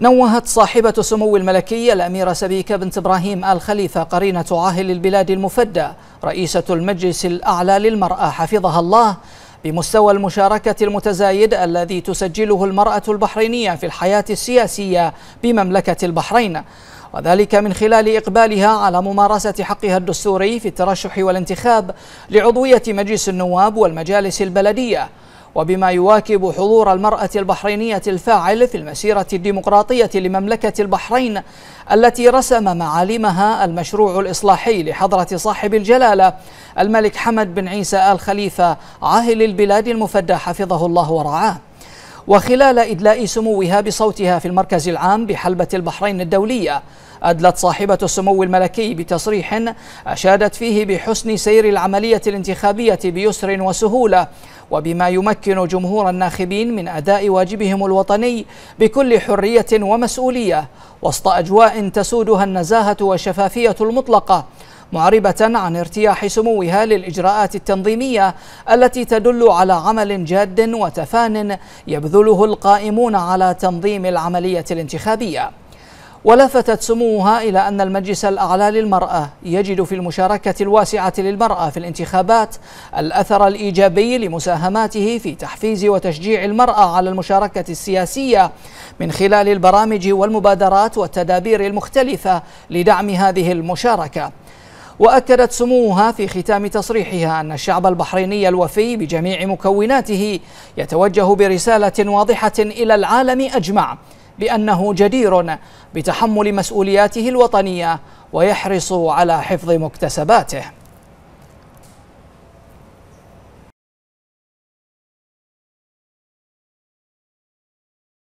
نوهت صاحبة سمو الملكية الأميرة سبيكة بنت إبراهيم آل خليفة قرينة عاهل البلاد المفدى رئيسة المجلس الأعلى للمرأة حفظها الله بمستوى المشاركة المتزايد الذي تسجله المرأة البحرينية في الحياة السياسية بمملكة البحرين وذلك من خلال إقبالها على ممارسة حقها الدستوري في الترشح والانتخاب لعضوية مجلس النواب والمجالس البلدية وبما يواكب حضور المرأة البحرينية الفاعل في المسيرة الديمقراطية لمملكة البحرين التي رسم معالمها المشروع الإصلاحي لحضرة صاحب الجلالة الملك حمد بن عيسى آل خليفة عاهل البلاد المفدى حفظه الله ورعاه وخلال إدلاء سموها بصوتها في المركز العام بحلبة البحرين الدولية أدلت صاحبة السمو الملكي بتصريح أشادت فيه بحسن سير العملية الانتخابية بيسر وسهولة وبما يمكن جمهور الناخبين من أداء واجبهم الوطني بكل حرية ومسؤولية وسط أجواء تسودها النزاهة والشفافية المطلقة معربة عن ارتياح سموها للإجراءات التنظيمية التي تدل على عمل جاد وتفان يبذله القائمون على تنظيم العملية الانتخابية ولفتت سموها إلى أن المجلس الأعلى للمرأة يجد في المشاركة الواسعة للمرأة في الانتخابات الأثر الإيجابي لمساهماته في تحفيز وتشجيع المرأة على المشاركة السياسية من خلال البرامج والمبادرات والتدابير المختلفة لدعم هذه المشاركة وأكدت سموها في ختام تصريحها أن الشعب البحريني الوفي بجميع مكوناته يتوجه برسالة واضحة إلى العالم أجمع بأنه جدير بتحمل مسؤولياته الوطنية ويحرص على حفظ مكتسباته